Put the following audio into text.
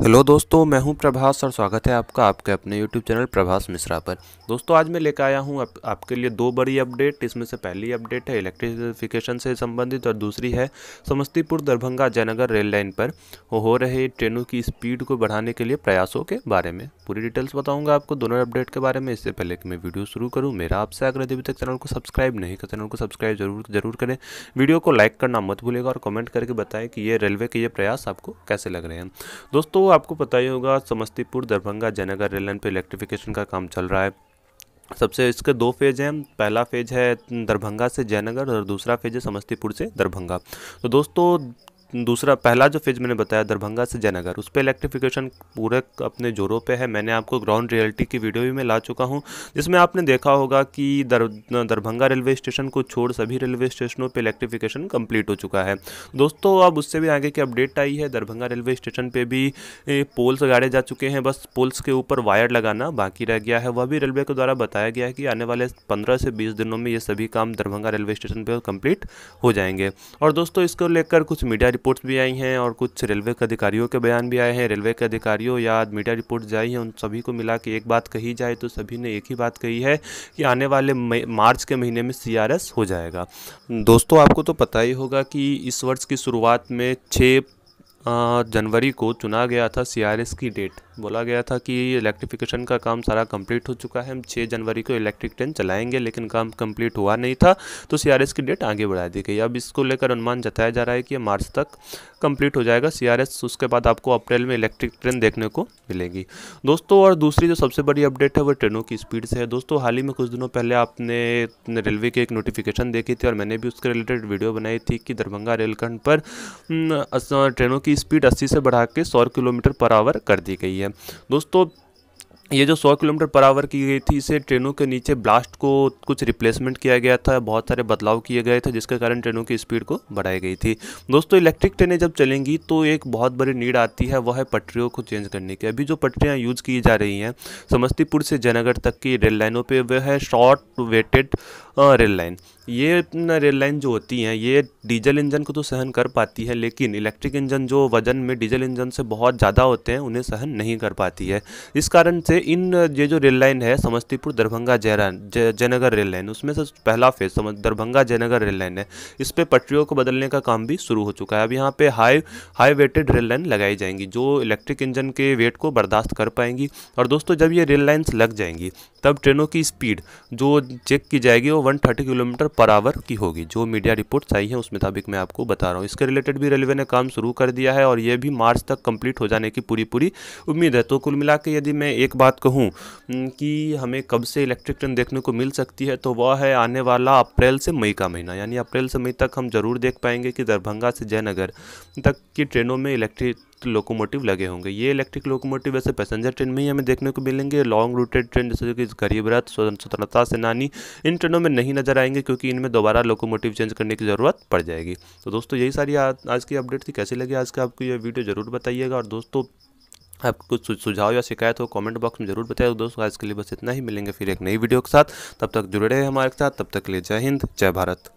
hello दोस्तों मैं हूं प्रभास और स्वागत है आपका आपके अपने यूट्यूब चैनल प्रभास मिश्रा पर दोस्तों आज मैं लेकर आया हूं आप, आपके लिए दो बड़ी अपडेट इसमें से पहली अपडेट है इलेक्ट्रिफिकेशन से संबंधित और दूसरी है समस्तीपुर दरभंगा जयनगर रेल लाइन पर हो रहे ट्रेनों की स्पीड को बढ़ाने के लिए प्रयासों के बारे में पूरी डिटेल्स बताऊँगा आपको दोनों अपडेट के बारे में इससे पहले कि मैं वीडियो शुरू करूँ मेरा आपसे आग्रह अभी तक चैनल को सब्सक्राइब नहीं कर चैनल को सब्सक्राइब जरूर जरूर करें वीडियो को लाइक करना मत भूलेगा और कमेंट करके बताएं कि ये रेलवे के ये प्रयास आपको कैसे लग रहे हैं दोस्तों आपको पता ही होगा समस्तीपुर दरभंगा जयनगर रेल लाइन पर इलेक्ट्रिफिकेशन का काम चल रहा है सबसे इसके दो फेज हैं पहला फेज है दरभंगा से जयनगर और दूसरा फेज है समस्तीपुर से दरभंगा तो दोस्तों दूसरा पहला जो फेज मैंने बताया दरभंगा से जयनगर उस पर इलेक्ट्रिफिकेशन पूरे अपने जोरों पे है मैंने आपको ग्राउंड रियलिटी की वीडियो भी मैं ला चुका हूँ जिसमें आपने देखा होगा कि दर दरभंगा रेलवे स्टेशन को छोड़ सभी रेलवे स्टेशनों पर इलेक्ट्रिफिकेशन कंप्लीट हो चुका है दोस्तों अब उससे भी आगे की अपडेट आई है दरभंगा रेलवे स्टेशन पर भी पोल्स गाड़े जा चुके हैं बस पोल्स के ऊपर वायर लगाना बाकी रह गया है वह भी रेलवे के द्वारा बताया गया है कि आने वाले पंद्रह से बीस दिनों में ये सभी काम दरभंगा रेलवे स्टेशन पर कंप्लीट हो जाएंगे और दोस्तों इसको लेकर कुछ मीडिया रिपोर्ट्स भी आई हैं और कुछ रेलवे के अधिकारियों के बयान भी आए हैं रेलवे के अधिकारियों या मीडिया रिपोर्ट्स आई हैं उन सभी को मिला के एक बात कही जाए तो सभी ने एक ही बात कही है कि आने वाले मार्च के महीने में सी हो जाएगा दोस्तों आपको तो पता ही होगा कि इस वर्ष की शुरुआत में छः जनवरी को चुना गया था सीआरएस की डेट बोला गया था कि इलेक्ट्रिफिकेशन का काम सारा कंप्लीट हो चुका है हम 6 जनवरी को इलेक्ट्रिक ट्रेन चलाएंगे लेकिन काम कंप्लीट हुआ नहीं था तो सीआरएस की डेट आगे बढ़ा दी गई अब इसको लेकर अनुमान जताया जा रहा है कि मार्च तक कंप्लीट हो जाएगा सी उसके बाद आपको अप्रैल में इलेक्ट्रिक ट्रेन देखने को मिलेगी दोस्तों और दूसरी जो सबसे बड़ी अपडेट है वो ट्रेनों की स्पीड से है दोस्तों हाल ही में कुछ दिनों पहले आपने रेलवे की एक नोटिफिकेशन देखी थी और मैंने भी उसके रिलेटेड वीडियो बनाई थी कि दरभंगा रेलखंड पर ट्रेनों की की स्पीड 80 से बढ़ा के 100 किलोमीटर पर आवर कर दी गई है दोस्तों ये जो 100 किलोमीटर पर आवर की गई थी इसे ट्रेनों के नीचे ब्लास्ट को कुछ रिप्लेसमेंट किया गया था बहुत सारे बदलाव किए गए थे जिसके कारण ट्रेनों की स्पीड को बढ़ाई गई थी दोस्तों इलेक्ट्रिक ट्रेनें जब चलेंगी तो एक बहुत बड़ी नीड आती है वह है पटरियों को चेंज करने की अभी जो पटरियाँ यूज़ की जा रही हैं समस्तीपुर से जयनगर तक की रेल लाइनों पर वह है शॉर्ट वेटेड रेल लाइन ये रेल लाइन जो होती हैं ये डीजल इंजन को तो सहन कर पाती है लेकिन इलेक्ट्रिक इंजन जो वज़न में डीजल इंजन से बहुत ज़्यादा होते हैं उन्हें सहन नहीं कर पाती है इस कारण से इन ये जो रेल लाइन है समस्तीपुर दरभंगा जयरा जयनगर रेल लाइन उसमें से पहला फेज समझ दरभंगा जयनगर रेल लाइन है इस पर पटरियों को बदलने का काम भी शुरू हो चुका है अब यहाँ पर high high weighted rail line लगाई जाएंगी जो इलेक्ट्रिक इंजन के वेट को बर्दाश्त कर पाएंगी और दोस्तों जब ये रेल लाइन्स लग जाएंगी तब ट्रेनों की स्पीड जो चेक की जाएगी वो वन किलोमीटर पर आवर की होगी जो मीडिया रिपोर्ट आई है उस मुताबिक मैं आपको बता रहा हूँ इसके रिलेटेड भी रेलवे ने काम शुरू कर दिया है और ये भी मार्च तक कंप्लीट हो जाने की पूरी पूरी उम्मीद है तो कुल मिला यदि मैं एक बात कहूँ कि हमें कब से इलेक्ट्रिक ट्रेन देखने को मिल सकती है तो वह है आने वाला अप्रैल से मई का महीना यानी अप्रैल से मई तक हम जरूर देख पाएंगे कि दरभंगा से जयनगर तक की ट्रेनों में इलेक्ट्रिक लोकोमोटिव लगे होंगे ये इलेक्ट्रिक लोकोमोटिव वैसे पैसेंजर ट्रेन में ही हमें देखने को मिलेंगे लॉन्ग रूटेड ट्रेन जैसे कि गरीब रथ स्वतंत्रता सेनानी इन ट्रेनों में नहीं नजर आएंगे क्योंकि इनमें दोबारा लोकोमोटिव चेंज करने की ज़रूरत पड़ जाएगी तो दोस्तों यही सारी आज की अपडेट थी कैसी लगी आज का आपको यह वीडियो ज़रूर बताइएगा और दोस्तों आपको कुछ सुझाव या शिकायत हो कमेंट बॉक्स में जरूर बताएगा तो दोस्तों आज के लिए बस इतना ही मिलेंगे फिर एक नई वीडियो के साथ तब तक जुड़े रहे हमारे साथ तब तक के लिए जय हिंद जय भारत